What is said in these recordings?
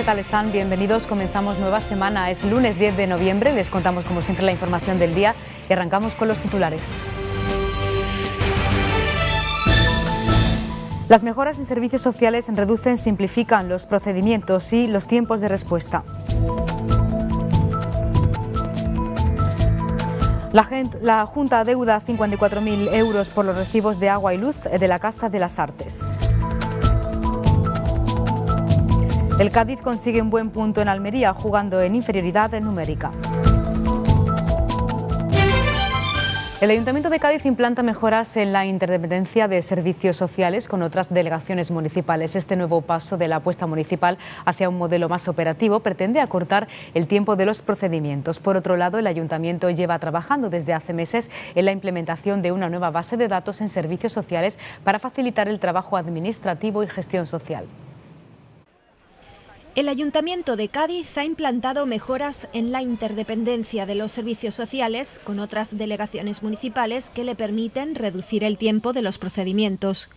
¿qué tal están? Bienvenidos, comenzamos nueva semana. Es lunes 10 de noviembre, les contamos como siempre la información del día y arrancamos con los titulares. Las mejoras en servicios sociales reducen, simplifican los procedimientos y los tiempos de respuesta. La, la Junta deuda 54.000 euros por los recibos de agua y luz de la Casa de las Artes. El Cádiz consigue un buen punto en Almería jugando en inferioridad numérica. El Ayuntamiento de Cádiz implanta mejoras en la interdependencia de servicios sociales con otras delegaciones municipales. Este nuevo paso de la apuesta municipal hacia un modelo más operativo pretende acortar el tiempo de los procedimientos. Por otro lado, el Ayuntamiento lleva trabajando desde hace meses en la implementación de una nueva base de datos en servicios sociales para facilitar el trabajo administrativo y gestión social. El Ayuntamiento de Cádiz ha implantado mejoras en la interdependencia de los servicios sociales con otras delegaciones municipales que le permiten reducir el tiempo de los procedimientos.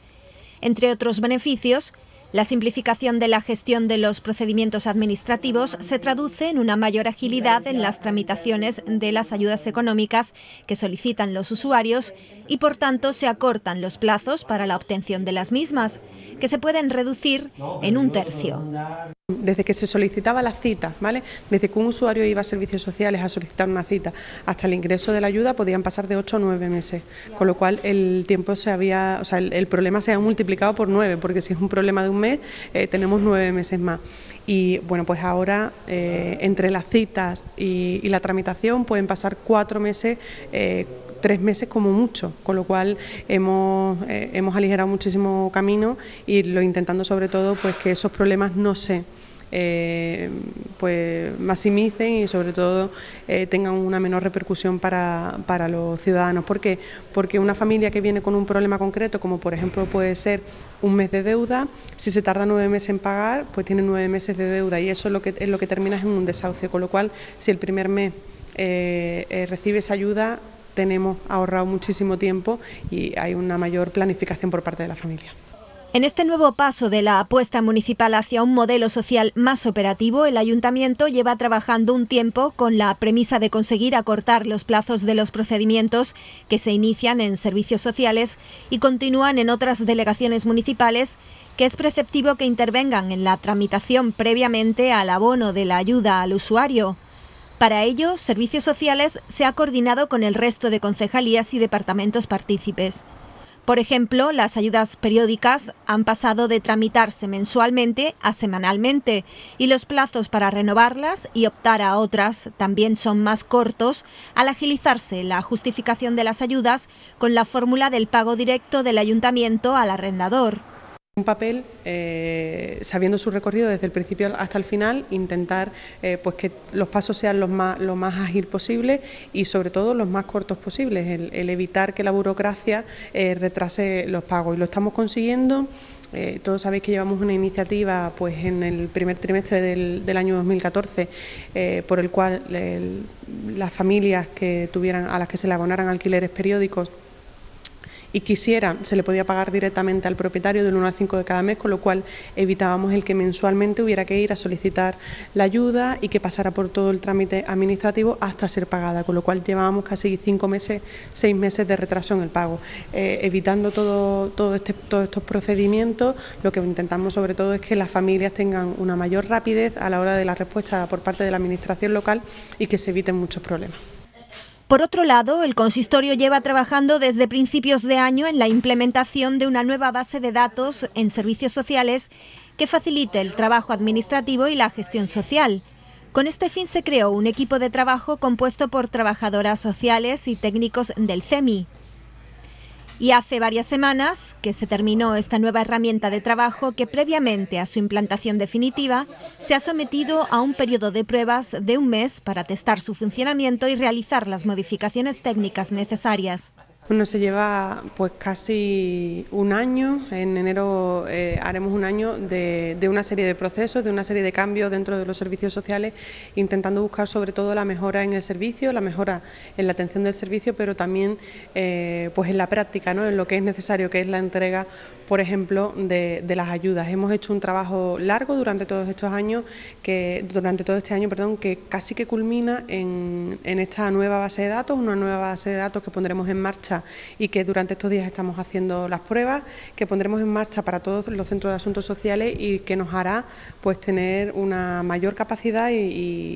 Entre otros beneficios, la simplificación de la gestión de los procedimientos administrativos se traduce en una mayor agilidad en las tramitaciones de las ayudas económicas que solicitan los usuarios y por tanto se acortan los plazos para la obtención de las mismas, que se pueden reducir en un tercio. Desde que se solicitaba la cita, ¿vale? Desde que un usuario iba a servicios sociales a solicitar una cita hasta el ingreso de la ayuda podían pasar de ocho a 9 meses, con lo cual el tiempo se había, o sea, el, problema se ha multiplicado por nueve, porque si es un problema de un eh, tenemos nueve meses más. Y bueno, pues ahora eh, entre las citas y, la tramitación pueden pasar cuatro meses. Eh, tres meses como mucho, con lo cual hemos, hemos aligerado muchísimo camino y lo intentando sobre todo pues que esos problemas no se eh, pues maximicen y sobre todo eh, tengan una menor repercusión para, para los ciudadanos. ¿Por qué? Porque una familia que viene con un problema concreto, como por ejemplo puede ser un mes de deuda, si se tarda nueve meses en pagar, pues tiene nueve meses de deuda y eso es lo que, es lo que termina en un desahucio, con lo cual si el primer mes eh, eh recibe esa ayuda, tenemos ahorrado muchísimo tiempo y hay una mayor planificación por parte de la familia. En este nuevo paso de la apuesta municipal hacia un modelo social más operativo, el ayuntamiento lleva trabajando un tiempo con la premisa de conseguir acortar los plazos de los procedimientos que se inician en servicios sociales y continúan en otras delegaciones municipales, que es preceptivo que intervengan en la tramitación previamente al abono de la ayuda al usuario. Para ello, Servicios Sociales se ha coordinado con el resto de concejalías y departamentos partícipes. Por ejemplo, las ayudas periódicas han pasado de tramitarse mensualmente a semanalmente y los plazos para renovarlas y optar a otras también son más cortos al agilizarse la justificación de las ayudas con la fórmula del pago directo del ayuntamiento al arrendador un papel eh, sabiendo su recorrido desde el principio hasta el final intentar eh, pues que los pasos sean los más lo más ágil posible y sobre todo los más cortos posibles el, evitar que la burocracia eh, retrase los pagos y lo estamos consiguiendo todos sabéis que llevamos una iniciativa pues, en el primer trimestre del, año 2014 por el cual las familias que tuvieran, a las que se le abonaran alquileres periódicos y quisiera, se le podía pagar directamente al propietario del 1 al 5 de cada mes, con lo cual evitábamos el que mensualmente hubiera que ir a solicitar la ayuda y que pasara por todo el trámite administrativo hasta ser pagada, con lo cual llevábamos casi cinco meses, seis meses de retraso en el pago. Eh, evitando todo, todo este, todos estos procedimientos, lo que intentamos sobre todo es que las familias tengan una mayor rapidez a la hora de la respuesta por parte de la Administración local y que se eviten muchos problemas. Por otro lado, el consistorio lleva trabajando desde principios de año en la implementación de una nueva base de datos en servicios sociales que facilite el trabajo administrativo y la gestión social. Con este fin se creó un equipo de trabajo compuesto por trabajadoras sociales y técnicos del CEMI. Y hace varias semanas que se terminó esta nueva herramienta de trabajo que previamente a su implantación definitiva se ha sometido a un periodo de pruebas de un mes para testar su funcionamiento y realizar las modificaciones técnicas necesarias. Bueno, se lleva pues casi un año, en enero eh, haremos un año de, una serie de procesos, de una serie de cambios dentro de los servicios sociales, intentando buscar sobre todo la mejora en el servicio, la mejora en la atención del servicio, pero también eh, pues en la práctica, ¿no? en lo que es necesario, que es la entrega, por ejemplo, de, las ayudas. Hemos hecho un trabajo largo durante todos estos años, que durante todo este año, perdón, que casi que culmina en esta nueva base de datos, una nueva base de datos que pondremos en marcha y que durante estos días estamos haciendo las pruebas, que pondremos en marcha para todos los centros de asuntos sociales y que nos hará pues tener una mayor capacidad y,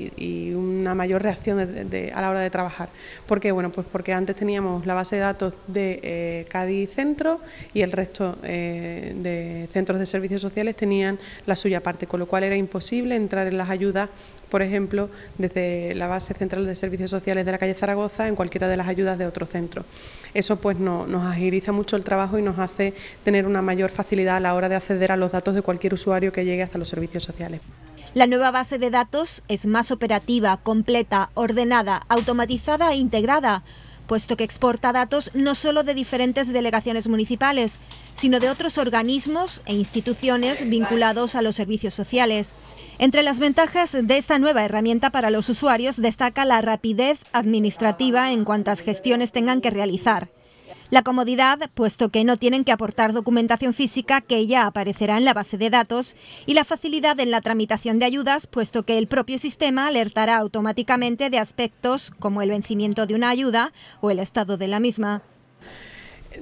una mayor reacción a la hora de trabajar. ¿Por qué? Bueno, pues porque antes teníamos la base de datos de eh, Cádiz Centro y el resto eh, de centros de servicios sociales tenían la suya parte, con lo cual era imposible entrar en las ayudas por ejemplo, desde la base central de servicios sociales de la calle Zaragoza en cualquiera de las ayudas de otro centro. Eso pues nos agiliza mucho el trabajo y nos hace tener una mayor facilidad a la hora de acceder a los datos de cualquier usuario que llegue hasta los servicios sociales. La nueva base de datos es más operativa, completa, ordenada, automatizada e integrada puesto que exporta datos no solo de diferentes delegaciones municipales, sino de otros organismos e instituciones vinculados a los servicios sociales. Entre las ventajas de esta nueva herramienta para los usuarios destaca la rapidez administrativa en cuantas gestiones tengan que realizar. La comodidad, puesto que no tienen que aportar documentación física que ya aparecerá en la base de datos, y la facilidad en la tramitación de ayudas, puesto que el propio sistema alertará automáticamente de aspectos como el vencimiento de una ayuda o el estado de la misma.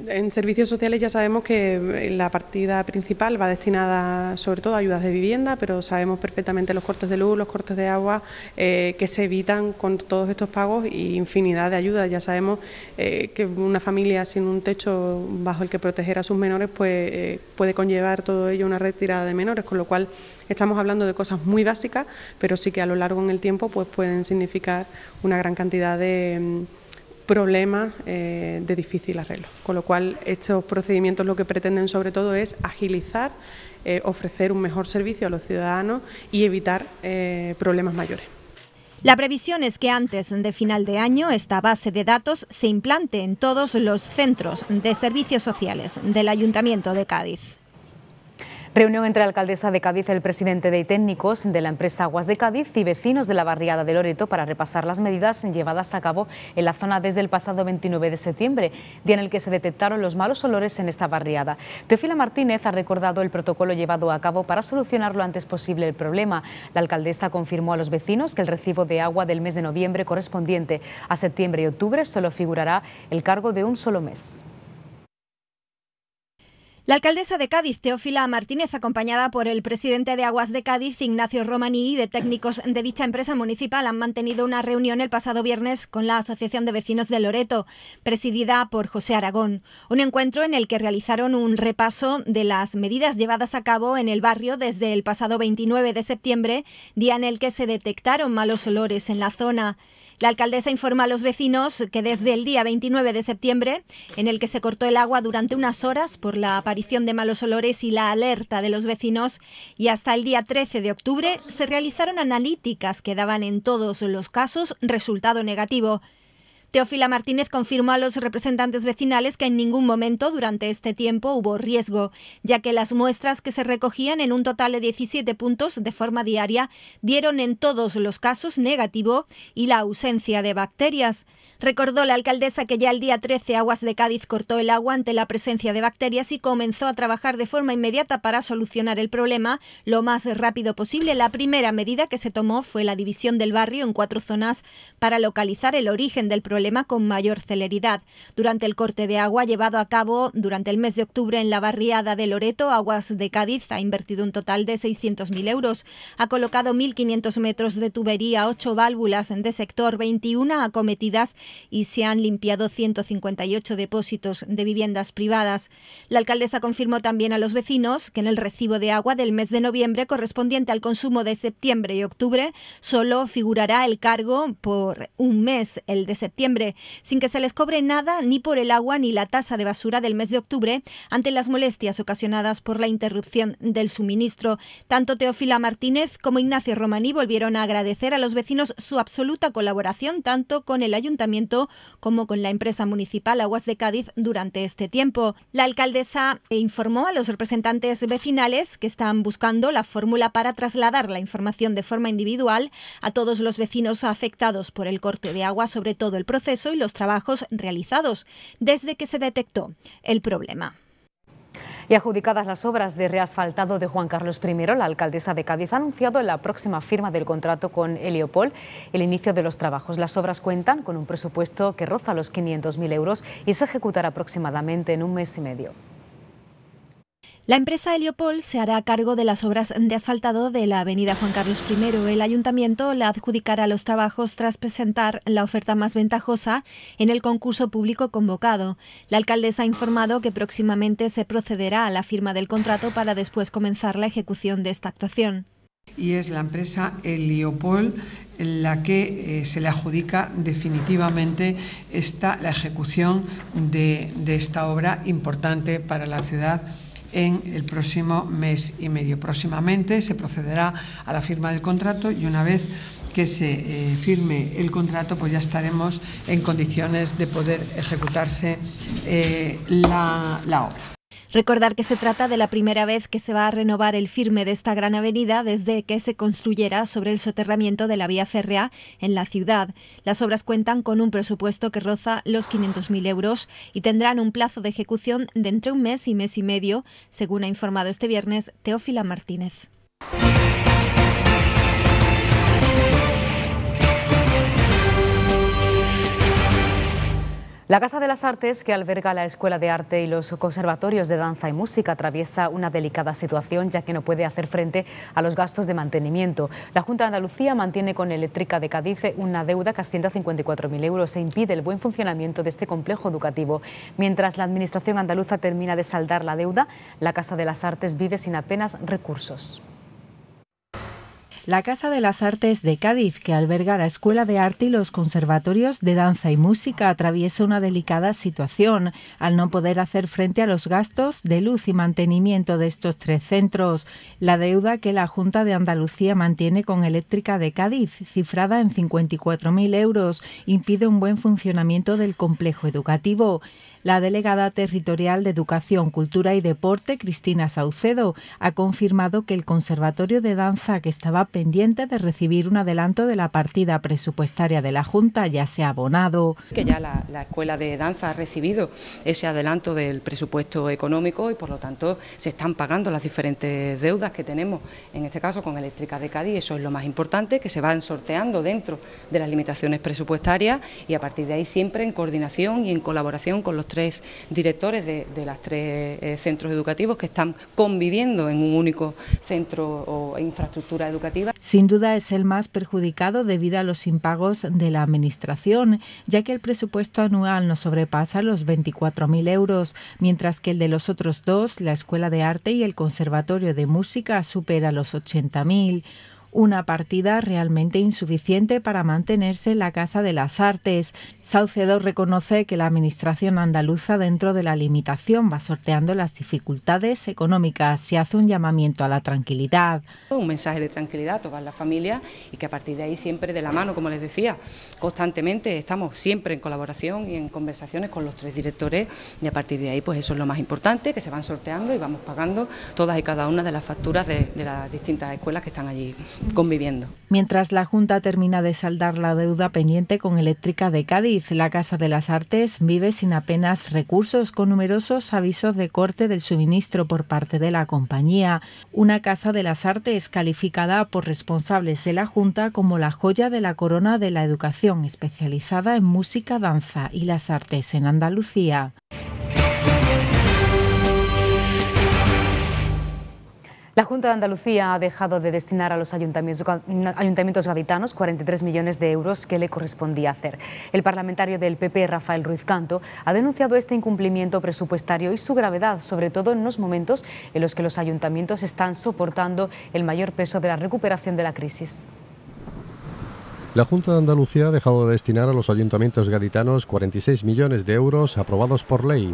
En servicios sociales ya sabemos que eh, la partida principal va destinada sobre todo a ayudas de vivienda, pero sabemos perfectamente los cortes de luz, los cortes de agua eh, que se evitan con todos estos pagos y infinidad de ayudas. Ya sabemos eh, que una familia sin un techo bajo el que proteger a sus menores pues, puede conllevar todo ello una retirada de menores, con lo cual estamos hablando de cosas muy básicas, pero sí que a lo largo en el tiempo pues, pueden significar una gran cantidad de mm, problemas eh, de difícil arreglo. Con lo cual, estos procedimientos lo que pretenden sobre todo es agilizar, eh, ofrecer un mejor servicio a los ciudadanos y evitar eh, problemas mayores. La previsión es que antes de final de año esta base de datos se implante en todos los centros de servicios sociales del Ayuntamiento de Cádiz. Reunión entre la alcaldesa de Cádiz, el presidente de técnicos de la empresa Aguas de Cádiz y vecinos de la barriada de Loreto para repasar las medidas llevadas a cabo en la zona desde el pasado 29 de septiembre, día en el que se detectaron los malos olores en esta barriada. Teofila Martínez ha recordado el protocolo llevado a cabo para solucionar lo antes posible el problema. La alcaldesa confirmó a los vecinos que el recibo de agua del mes de noviembre correspondiente a septiembre y octubre solo figurará el cargo de un solo mes. La alcaldesa de Cádiz, Teófila Martínez, acompañada por el presidente de Aguas de Cádiz, Ignacio Romaní, y de técnicos de dicha empresa municipal, han mantenido una reunión el pasado viernes con la Asociación de Vecinos de Loreto, presidida por José Aragón. Un encuentro en el que realizaron un repaso de las medidas llevadas a cabo en el barrio desde el pasado 29 de septiembre, día en el que se detectaron malos olores en la zona. La alcaldesa informa a los vecinos que desde el día 29 de septiembre, en el que se cortó el agua durante unas horas por la aparición de malos olores y la alerta de los vecinos, y hasta el día 13 de octubre se realizaron analíticas que daban en todos los casos resultado negativo. Teófila Martínez confirmó a los representantes vecinales que en ningún momento durante este tiempo hubo riesgo, ya que las muestras que se recogían en un total de 17 puntos de forma diaria dieron en todos los casos negativo y la ausencia de bacterias. Recordó la alcaldesa que ya el día 13 Aguas de Cádiz cortó el agua ante la presencia de bacterias y comenzó a trabajar de forma inmediata para solucionar el problema lo más rápido posible. La primera medida que se tomó fue la división del barrio en cuatro zonas para localizar el origen del problema con mayor celeridad. Durante el corte de agua llevado a cabo durante el mes de octubre en la barriada de Loreto, Aguas de Cádiz ha invertido un total de 600.000 euros. Ha colocado 1.500 metros de tubería, 8 válvulas de sector, 21 acometidas y se han limpiado 158 depósitos de viviendas privadas. La alcaldesa confirmó también a los vecinos que en el recibo de agua del mes de noviembre correspondiente al consumo de septiembre y octubre solo figurará el cargo por un mes, el de septiembre, sin que se les cobre nada ni por el agua ni la tasa de basura del mes de octubre ante las molestias ocasionadas por la interrupción del suministro. Tanto Teofila Martínez como Ignacio Romaní volvieron a agradecer a los vecinos su absoluta colaboración tanto con el ayuntamiento como con la empresa municipal Aguas de Cádiz durante este tiempo. La alcaldesa eh, informó a los representantes vecinales que están buscando la fórmula para trasladar la información de forma individual a todos los vecinos afectados por el corte de agua sobre todo el proceso y los trabajos realizados desde que se detectó el problema. Y adjudicadas las obras de reasfaltado de Juan Carlos I, la alcaldesa de Cádiz ha anunciado en la próxima firma del contrato con Heliopol el inicio de los trabajos. Las obras cuentan con un presupuesto que roza los 500.000 euros y se ejecutará aproximadamente en un mes y medio. La empresa Heliopol se hará cargo de las obras de asfaltado de la avenida Juan Carlos I. El ayuntamiento la adjudicará los trabajos tras presentar la oferta más ventajosa en el concurso público convocado. La alcaldesa ha informado que próximamente se procederá a la firma del contrato para después comenzar la ejecución de esta actuación. Y es la empresa Heliopol la que eh, se le adjudica definitivamente esta, la ejecución de esta obra importante para la ciudad en el próximo mes y medio. Próximamente se procederá a la firma del contrato y una vez que se eh, firme el contrato, pues ya estaremos en condiciones de poder ejecutarse eh, la obra. Recordar que se trata de la primera vez que se va a renovar el firme de esta gran avenida desde que se construyera sobre el soterramiento de la vía férrea en la ciudad. Las obras cuentan con un presupuesto que roza los 500.000 euros y tendrán un plazo de ejecución de entre un mes y mes y medio, según ha informado este viernes Teófila Martínez. La Casa de las Artes, que alberga la Escuela de Arte y los Conservatorios de Danza y Música, atraviesa una delicada situación ya que no puede hacer frente a los gastos de mantenimiento. La Junta de Andalucía mantiene con Eléctrica de Cádiz una deuda que asciende a 54.000 euros e impide el buen funcionamiento de este complejo educativo. Mientras la Administración andaluza termina de saldar la deuda, la Casa de las Artes vive sin apenas recursos. La Casa de las Artes de Cádiz, que alberga la Escuela de Arte y los Conservatorios de Danza y Música, atraviesa una delicada situación al no poder hacer frente a los gastos de luz y mantenimiento de estos tres centros. La deuda que la Junta de Andalucía mantiene con Eléctrica de Cádiz, cifrada en 54.000 euros, impide un buen funcionamiento del complejo educativo. La delegada territorial de Educación, Cultura y Deporte, Cristina Saucedo, ha confirmado que el Conservatorio de Danza, que estaba pendiente de recibir un adelanto de la partida presupuestaria de la Junta, ya se ha abonado. Que ya la, Escuela de Danza ha recibido ese adelanto del presupuesto económico y por lo tanto se están pagando las diferentes deudas que tenemos, en este caso con Eléctrica de Cádiz, eso es lo más importante, que se van sorteando dentro de las limitaciones presupuestarias y a partir de ahí siempre en coordinación y en colaboración con los tres directores de, los tres eh, centros educativos que están conviviendo en un único centro o infraestructura educativa. Sin duda es el más perjudicado debido a los impagos de la Administración, ya que el presupuesto anual no sobrepasa los 24.000 euros, mientras que el de los otros dos, la Escuela de Arte y el Conservatorio de Música, supera los 80.000 una partida realmente insuficiente para mantenerse en la Casa de las Artes. Saucedo reconoce que la Administración andaluza, dentro de la limitación, va sorteando las dificultades económicas y hace un llamamiento a la tranquilidad. Un mensaje de tranquilidad a todas las familias y que a partir de ahí siempre de la mano, como les decía, constantemente estamos siempre en colaboración y en conversaciones con los tres directores y a partir de ahí pues eso es lo más importante, que se van sorteando y vamos pagando todas y cada una de las facturas de, de las distintas escuelas que están allí conviviendo. Mientras la Junta termina de saldar la deuda pendiente con Eléctrica de Cádiz, la Casa de las Artes vive sin apenas recursos con numerosos avisos de corte del suministro por parte de la compañía. Una Casa de las Artes calificada por responsables de la Junta como la joya de la corona de la educación especializada en música, danza y las artes en Andalucía. La Junta de Andalucía ha dejado de destinar a los ayuntamientos, gaditanos 43 millones de euros que le correspondía hacer. El parlamentario del PP, Rafael Ruiz Canto, ha denunciado este incumplimiento presupuestario y su gravedad, sobre todo en los momentos en los que los ayuntamientos están soportando el mayor peso de la recuperación de la crisis. La Junta de Andalucía ha dejado de destinar a los ayuntamientos gaditanos 46 millones de euros aprobados por ley.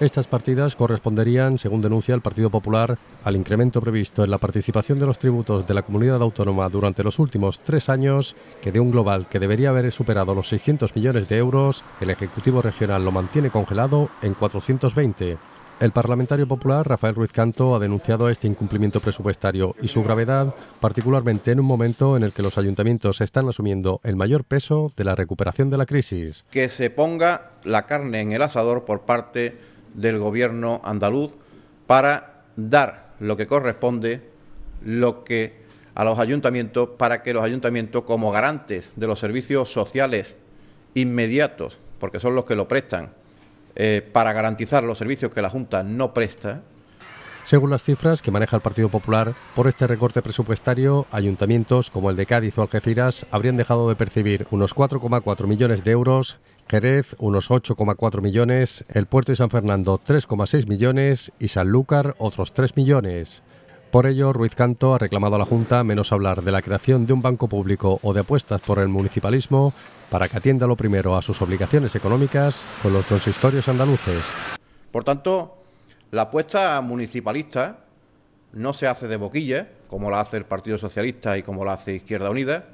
Estas partidas corresponderían, según denuncia el Partido Popular, al incremento previsto en la participación de los tributos de la comunidad autónoma durante los últimos tres años, que de un global que debería haber superado los 600 millones de euros, el Ejecutivo Regional lo mantiene congelado en 420. El parlamentario popular Rafael Ruiz Canto ha denunciado este incumplimiento presupuestario y su gravedad, particularmente en un momento en el que los ayuntamientos están asumiendo el mayor peso de la recuperación de la crisis. Que se ponga la carne en el asador por parte del gobierno andaluz para dar lo que corresponde, lo que a los ayuntamientos para que los ayuntamientos, como garantes de los servicios sociales inmediatos, porque son los que lo prestan, eh, para garantizar los servicios que la Junta no presta. Según las cifras que maneja el Partido Popular, por este recorte presupuestario, ayuntamientos como el de Cádiz o Algeciras habrían dejado de percibir unos 4,4 millones de euros Jerez unos 8,4 millones, el puerto de San Fernando 3,6 millones y Sanlúcar otros 3 millones. Por ello, Ruiz Canto ha reclamado a la Junta menos hablar de la creación de un banco público o de apuestas por el municipalismo para que atienda lo primero a sus obligaciones económicas con los consistorios andaluces. Por tanto, la apuesta municipalista no se hace de boquilla, como la hace el Partido Socialista y como la hace Izquierda Unida,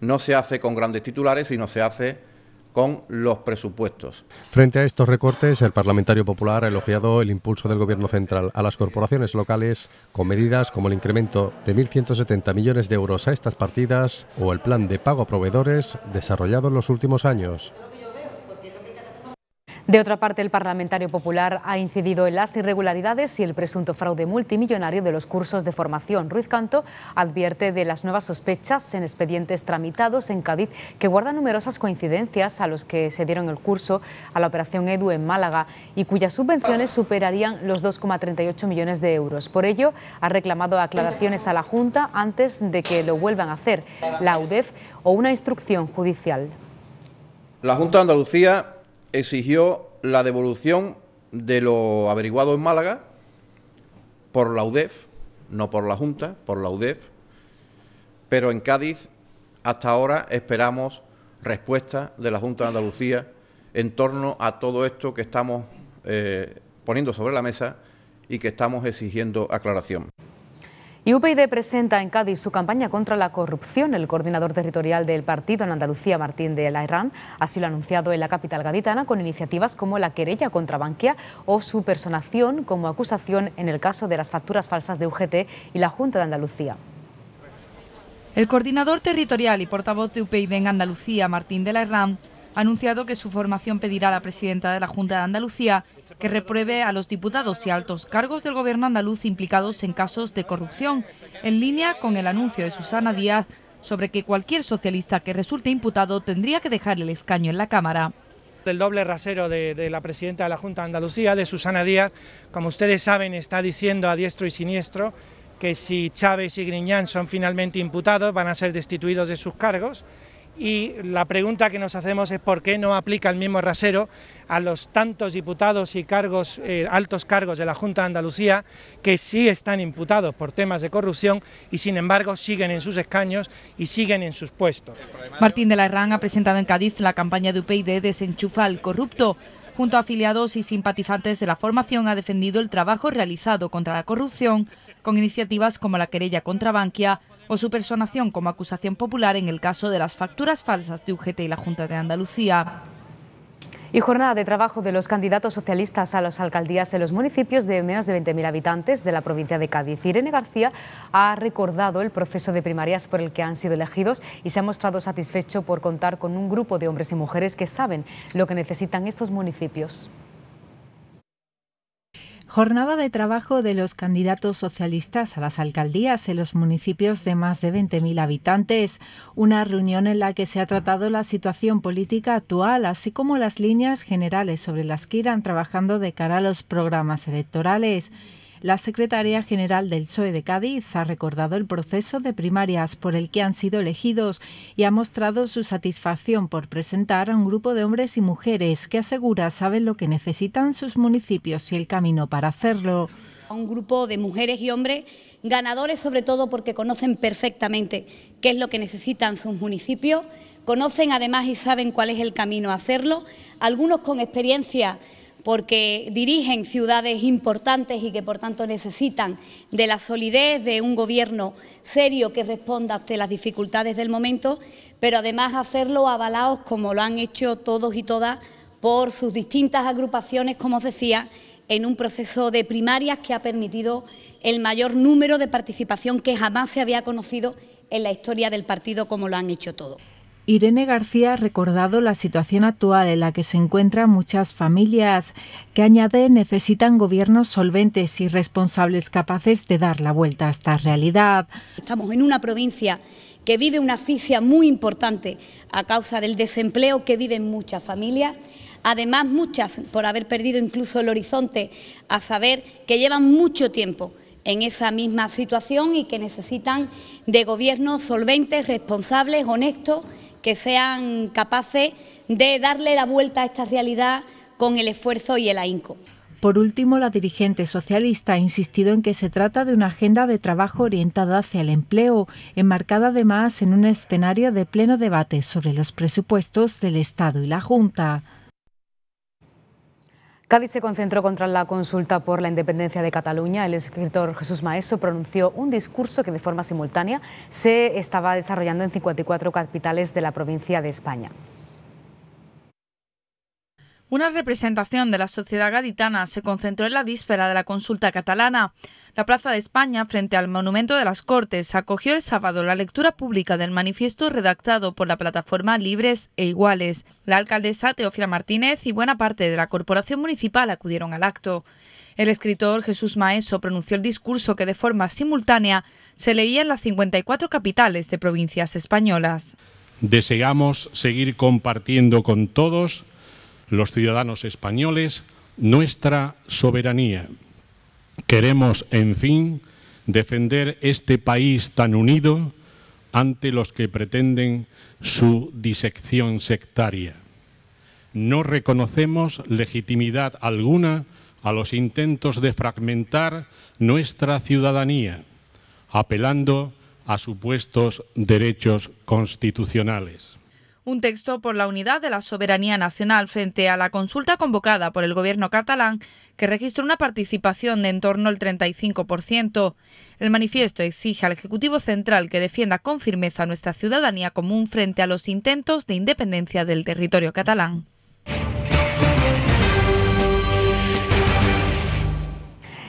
no se hace con grandes titulares, sino se hace con los presupuestos. Frente a estos recortes, el parlamentario popular ha elogiado el impulso del Gobierno central a las corporaciones locales con medidas como el incremento de 1.170 millones de euros a estas partidas o el plan de pago a proveedores desarrollado en los últimos años. De otra parte, el parlamentario popular ha incidido en las irregularidades y el presunto fraude multimillonario de los cursos de formación. Ruiz Canto advierte de las nuevas sospechas en expedientes tramitados en Cádiz que guardan numerosas coincidencias a los que se dieron el curso a la operación EDU en Málaga y cuyas subvenciones superarían los 2,38 millones de euros. Por ello, ha reclamado aclaraciones a la Junta antes de que lo vuelvan a hacer la UDEF o una instrucción judicial. La Junta de Andalucía exigió la devolución de lo averiguado en Málaga por la UDEF, no por la Junta, por la UDEF, pero en Cádiz hasta ahora esperamos respuesta de la Junta de Andalucía en torno a todo esto que estamos eh, poniendo sobre la mesa y que estamos exigiendo aclaración. Y UPyD presenta en Cádiz su campaña contra la corrupción. El coordinador territorial del partido en Andalucía, Martín de la Herrán, así lo ha anunciado en la capital gaditana con iniciativas como la querella contra Bankia o su personación como acusación en el caso de las facturas falsas de UGT y la Junta de Andalucía. El coordinador territorial y portavoz de UPyD en Andalucía, Martín de la Herrán, ha anunciado que su formación pedirá a la presidenta de la Junta de Andalucía que repruebe a los diputados y altos cargos del gobierno andaluz implicados en casos de corrupción, en línea con el anuncio de Susana Díaz sobre que cualquier socialista que resulte imputado tendría que dejar el escaño en la Cámara El doble rasero de, de, la presidenta de la Junta de Andalucía, de Susana Díaz, como ustedes saben, está diciendo a diestro y siniestro que si Chávez y Griñán son finalmente imputados, van a ser destituidos de sus cargos y la pregunta que nos hacemos es por qué no aplica el mismo rasero a los tantos diputados y cargos, eh, altos cargos de la Junta de Andalucía que sí están imputados por temas de corrupción y sin embargo siguen en sus escaños y siguen en sus puestos. Martín de la Herrán ha presentado en Cádiz la campaña de UPyD Desenchufa al corrupto. Junto a afiliados y simpatizantes de la formación ha defendido el trabajo realizado contra la corrupción con iniciativas como la querella contra Bankia o su personación como acusación popular en el caso de las facturas falsas de UGT y la Junta de Andalucía. Y jornada de trabajo de los candidatos socialistas a las alcaldías en los municipios de menos de 20.000 habitantes de la provincia de Cádiz. Irene García ha recordado el proceso de primarias por el que han sido elegidos y se ha mostrado satisfecho por contar con un grupo de hombres y mujeres que saben lo que necesitan estos municipios. Jornada de trabajo de los candidatos socialistas a las alcaldías en los municipios de más de 20.000 habitantes. Una reunión en la que se ha tratado la situación política actual, así como las líneas generales sobre las que irán trabajando de cara a los programas electorales. La secretaria general del PSOE de Cádiz ha recordado el proceso de primarias por el que han sido elegidos y ha mostrado su satisfacción por presentar a un grupo de hombres y mujeres que asegura saben lo que necesitan sus municipios y el camino para hacerlo. un grupo de mujeres y hombres ganadores sobre todo porque conocen perfectamente qué es lo que necesitan sus municipios, conocen además y saben cuál es el camino a hacerlo, algunos con experiencia porque dirigen ciudades importantes y que por tanto necesitan de la solidez de un gobierno serio que responda ante las dificultades del momento, pero además hacerlo avalados como lo han hecho todos y todas por sus distintas agrupaciones, como os decía, en un proceso de primarias que ha permitido el mayor número de participación que jamás se había conocido en la historia del partido como lo han hecho todos. Irene García ha recordado la situación actual en la que se encuentran muchas familias, que añade necesitan gobiernos solventes y responsables capaces de dar la vuelta a esta realidad. Estamos en una provincia que vive una asfixia muy importante a causa del desempleo que viven muchas familias. Además, muchas por haber perdido incluso el horizonte, a saber que llevan mucho tiempo en esa misma situación y que necesitan de gobiernos solventes, responsables, honestos que sean capaces de darle la vuelta a esta realidad con el esfuerzo y el ahínco. Por último, la dirigente socialista ha insistido en que se trata de una agenda de trabajo orientada hacia el empleo, enmarcada además en un escenario de pleno debate sobre los presupuestos del Estado y la Junta. Cádiz se concentró contra la consulta por la independencia de Cataluña. El escritor Jesús Maeso pronunció un discurso que de forma simultánea se estaba desarrollando en 54 capitales de la provincia de España. Una representación de la sociedad gaditana se concentró en la víspera de la consulta catalana. La Plaza de España, frente al Monumento de las Cortes, acogió el sábado la lectura pública del manifiesto redactado por la plataforma Libres e Iguales. La alcaldesa Teofila Martínez y buena parte de la corporación municipal acudieron al acto. El escritor Jesús Maeso pronunció el discurso que de forma simultánea se leía en las 54 capitales de provincias españolas. Deseamos seguir compartiendo con todos los ciudadanos españoles nuestra soberanía. Queremos, en fin, defender este país tan unido ante los que pretenden su disección sectaria. No reconocemos legitimidad alguna a los intentos de fragmentar nuestra ciudadanía, apelando a supuestos derechos constitucionales un texto por la unidad de la soberanía nacional frente a la consulta convocada por el gobierno catalán, que registró una participación de en torno al 35%. El manifiesto exige al Ejecutivo Central que defienda con firmeza nuestra ciudadanía común frente a los intentos de independencia del territorio catalán.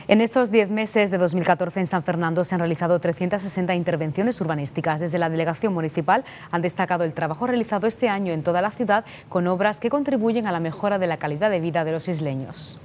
En estos 10 meses de 2014 en San Fernando se han realizado 360 intervenciones urbanísticas. Desde la Delegación Municipal han destacado el trabajo realizado este año en toda la ciudad con obras que contribuyen a la mejora de la calidad de vida de los isleños.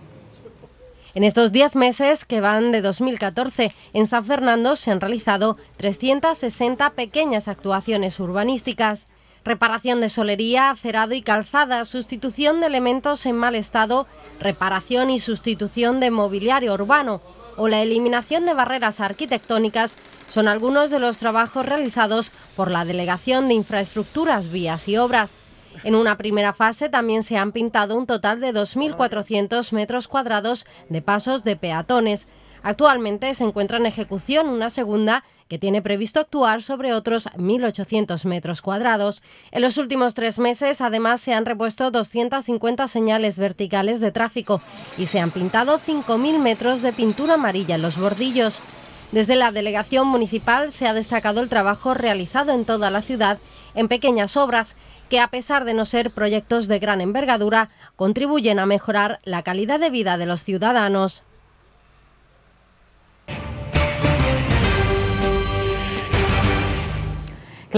En estos 10 meses que van de 2014, en San Fernando se han realizado 360 pequeñas actuaciones urbanísticas reparación de solería, acerado y calzada, sustitución de elementos en mal estado, reparación y sustitución de mobiliario urbano o la eliminación de barreras arquitectónicas son algunos de los trabajos realizados por la Delegación de Infraestructuras, Vías y Obras. En una primera fase también se han pintado un total de 2.400 metros cuadrados de pasos de peatones. Actualmente se encuentra en ejecución una segunda que tiene previsto actuar sobre otros 1.800 metros cuadrados. En los últimos tres meses, además, se han repuesto 250 señales verticales de tráfico y se han pintado 5.000 metros de pintura amarilla en los bordillos. Desde la delegación municipal se ha destacado el trabajo realizado en toda la ciudad en pequeñas obras que, a pesar de no ser proyectos de gran envergadura, contribuyen a mejorar la calidad de vida de los ciudadanos.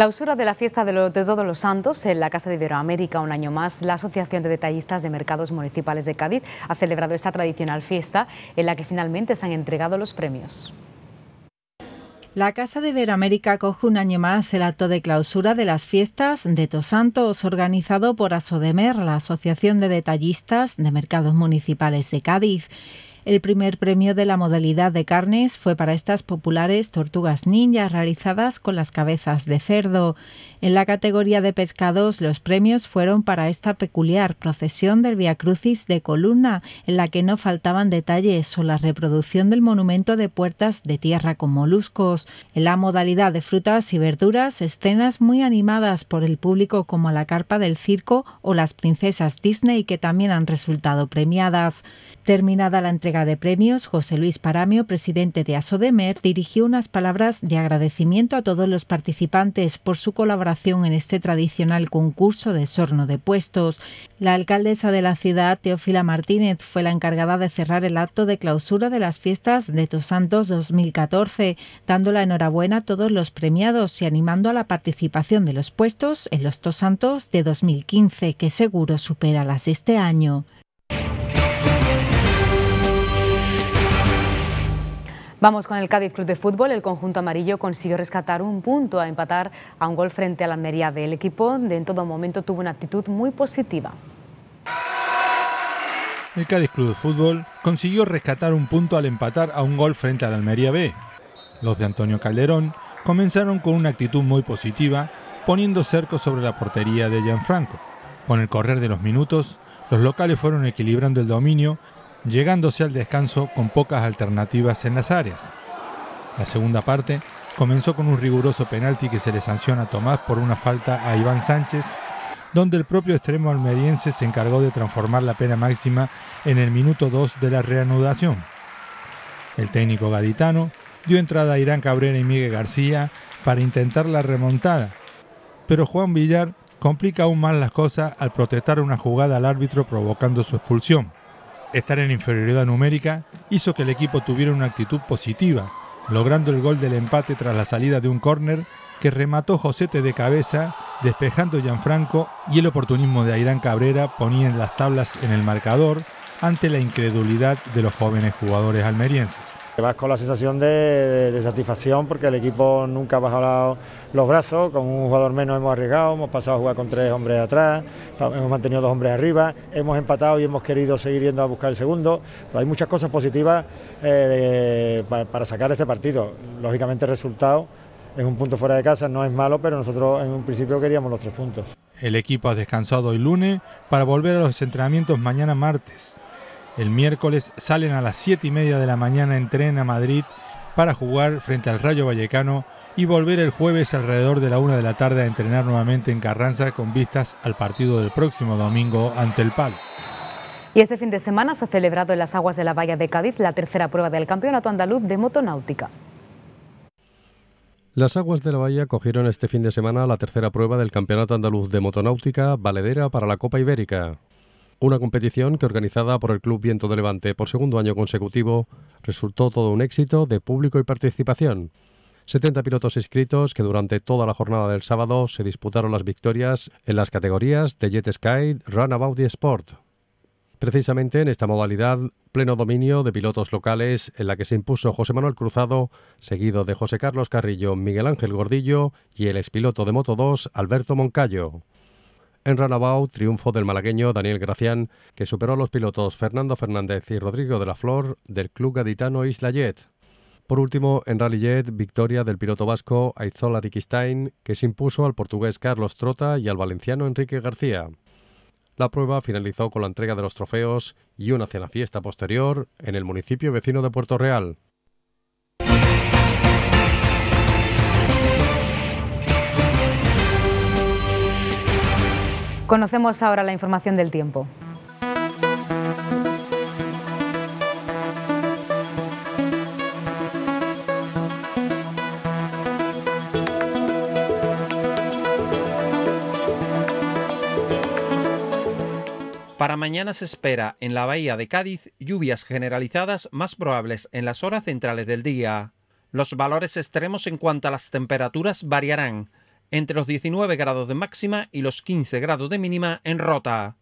Clausura de la fiesta de, Todos los Santos en la Casa de Iberoamérica un año más. La Asociación de Detallistas de Mercados Municipales de Cádiz ha celebrado esta tradicional fiesta en la que finalmente se han entregado los premios. La Casa de Iberoamérica acoge un año más el acto de clausura de las fiestas de todos santos organizado por ASODEMER, la Asociación de Detallistas de Mercados Municipales de Cádiz. El primer premio de la modalidad de carnes fue para estas populares tortugas ninjas realizadas con las cabezas de cerdo. En la categoría de pescados, los premios fueron para esta peculiar procesión del Via Crucis de columna, en la que no faltaban detalles o la reproducción del monumento de puertas de tierra con moluscos. En la modalidad de frutas y verduras, escenas muy animadas por el público como la carpa del circo o las princesas Disney que también han resultado premiadas. Terminada la entrega de premios, José Luis Paramio, presidente de Asodemer, dirigió unas palabras de agradecimiento a todos los participantes por su colaboración en este tradicional concurso de sorno de puestos. La alcaldesa de la ciudad, Teófila Martínez, fue la encargada de cerrar el acto de clausura de las fiestas de Tos Santos 2014, dando la enhorabuena a todos los premiados y animando a la participación de los puestos en los Tos Santos de 2015, que seguro supera las este año. Vamos con el Cádiz Club de Fútbol. El conjunto amarillo consiguió rescatar un punto a empatar a un gol frente a la Almería B. El equipo de en todo momento tuvo una actitud muy positiva. El Cádiz Club de Fútbol consiguió rescatar un punto al empatar a un gol frente a la Almería B. Los de Antonio Calderón comenzaron con una actitud muy positiva, poniendo cerco sobre la portería de Gianfranco. Con el correr de los minutos, los locales fueron equilibrando el dominio llegándose al descanso con pocas alternativas en las áreas. La segunda parte comenzó con un riguroso penalti que se le sanciona a Tomás por una falta a Iván Sánchez, donde el propio extremo almeriense se encargó de transformar la pena máxima en el minuto 2 de la reanudación. El técnico gaditano dio entrada a Irán Cabrera y Miguel García para intentar la remontada, pero Juan Villar complica aún más las cosas al protestar una jugada al árbitro provocando su expulsión estar en inferioridad numérica hizo que el equipo tuviera una actitud positiva, logrando el gol del empate tras la salida de un córner que remató Josete de cabeza, despejando Gianfranco y el oportunismo de Airán Cabrera ponía en las tablas en el marcador ante la incredulidad de los jóvenes jugadores almerienses. Vas con la sensación de, satisfacción porque el equipo nunca ha bajado los brazos, con un jugador menos hemos arriesgado, hemos pasado a jugar con tres hombres atrás, hemos mantenido dos hombres arriba, hemos empatado y hemos querido seguir yendo a buscar el segundo. hay muchas cosas positivas eh, para, sacar este partido. Lógicamente el resultado es un punto fuera de casa, no es malo, pero nosotros en un principio queríamos los tres puntos. El equipo ha descansado hoy lunes para volver a los entrenamientos mañana martes. El miércoles salen a las 7 y media de la mañana en tren a Madrid para jugar frente al Rayo Vallecano y volver el jueves alrededor de la 1 de la tarde a entrenar nuevamente en Carranza con vistas al partido del próximo domingo ante el PAL. Y este fin de semana se ha celebrado en las aguas de la Bahía de Cádiz la tercera prueba del Campeonato Andaluz de Motonáutica. Las aguas de la bahía cogieron este fin de semana la tercera prueba del Campeonato Andaluz de Motonáutica Valedera para la Copa Ibérica. Una competición que organizada por el Club Viento de Levante por segundo año consecutivo resultó todo un éxito de público y participación. 70 pilotos inscritos que durante toda la jornada del sábado se disputaron las victorias en las categorías de Jet Sky, Runabout y Sport. Precisamente en esta modalidad, pleno dominio de pilotos locales en la que se impuso José Manuel Cruzado, seguido de José Carlos Carrillo, Miguel Ángel Gordillo y el expiloto de Moto 2, Alberto Moncayo. En Ranabao, triunfo del malagueño Daniel Gracián, que superó a los pilotos Fernando Fernández y Rodrigo de la Flor del club gaditano Isla Jet. Por último, en Rally Jet, victoria del piloto vasco Aizola Riquistain, que se impuso al portugués Carlos Trota y al valenciano Enrique García. La prueba finalizó con la entrega de los trofeos y una cena fiesta posterior en el municipio vecino de Puerto Real. Conocemos ahora la información del tiempo. Para mañana se espera en la bahía de Cádiz lluvias generalizadas más probables en las horas centrales del día. Los valores extremos en cuanto a las temperaturas variarán, entre los 19 grados de máxima y los 15 grados de mínima en Rota.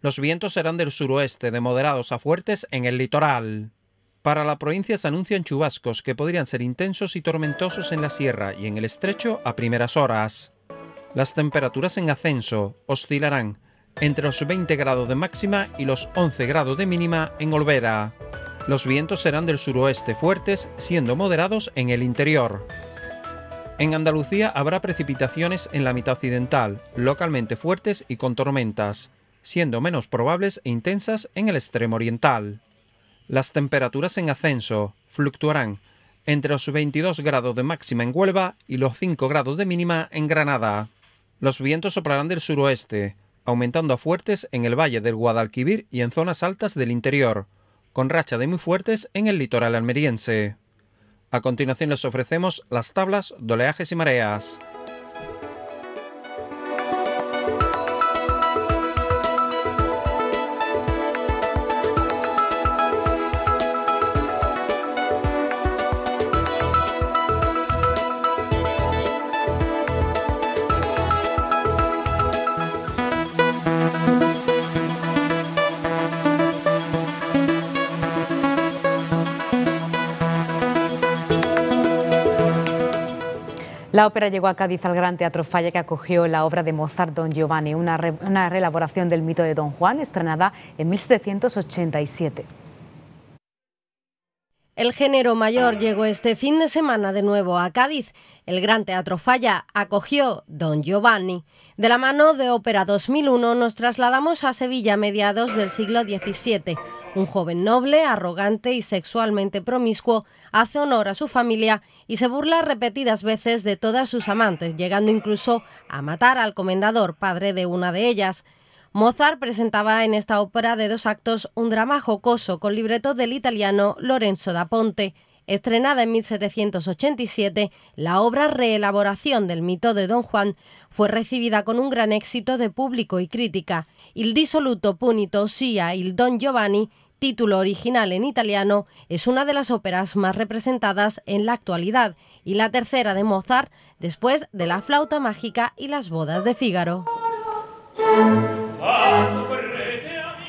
Los vientos serán del suroeste, de moderados a fuertes en el litoral. Para la provincia se anuncian chubascos que podrían ser intensos y tormentosos en la sierra y en el estrecho a primeras horas. Las temperaturas en ascenso oscilarán entre los 20 grados de máxima y los 11 grados de mínima en Olvera. Los vientos serán del suroeste fuertes, siendo moderados en el interior. En Andalucía habrá precipitaciones en la mitad occidental, localmente fuertes y con tormentas, siendo menos probables e intensas en el extremo oriental. Las temperaturas en ascenso fluctuarán entre los 22 grados de máxima en Huelva y los 5 grados de mínima en Granada. Los vientos soplarán del suroeste, aumentando a fuertes en el valle del Guadalquivir y en zonas altas del interior, con racha de muy fuertes en el litoral almeriense. A continuación les ofrecemos las tablas de oleajes y mareas. La ópera llegó a Cádiz al Gran Teatro Falla que acogió la obra de Mozart Don Giovanni, una, relaboración reelaboración del mito de Don Juan estrenada en 1787. El género mayor llegó este fin de semana de nuevo a Cádiz. El Gran Teatro Falla acogió Don Giovanni. De la mano de Ópera 2001 nos trasladamos a Sevilla a mediados del siglo XVII. Un joven noble, arrogante y sexualmente promiscuo hace honor a su familia y se burla repetidas veces de todas sus amantes, llegando incluso a matar al comendador, padre de una de ellas. Mozart presentaba en esta ópera de dos actos un drama jocoso con libreto del italiano Lorenzo da Ponte. Estrenada en 1787, la obra Reelaboración del mito de Don Juan fue recibida con un gran éxito de público y crítica. Il disoluto punito sia il Don Giovanni título original en italiano, es una de las óperas más representadas en la actualidad y la tercera de Mozart después de La flauta mágica y las bodas de Fígaro.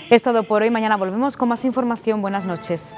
Es todo por hoy, mañana volvemos con más información. Buenas noches.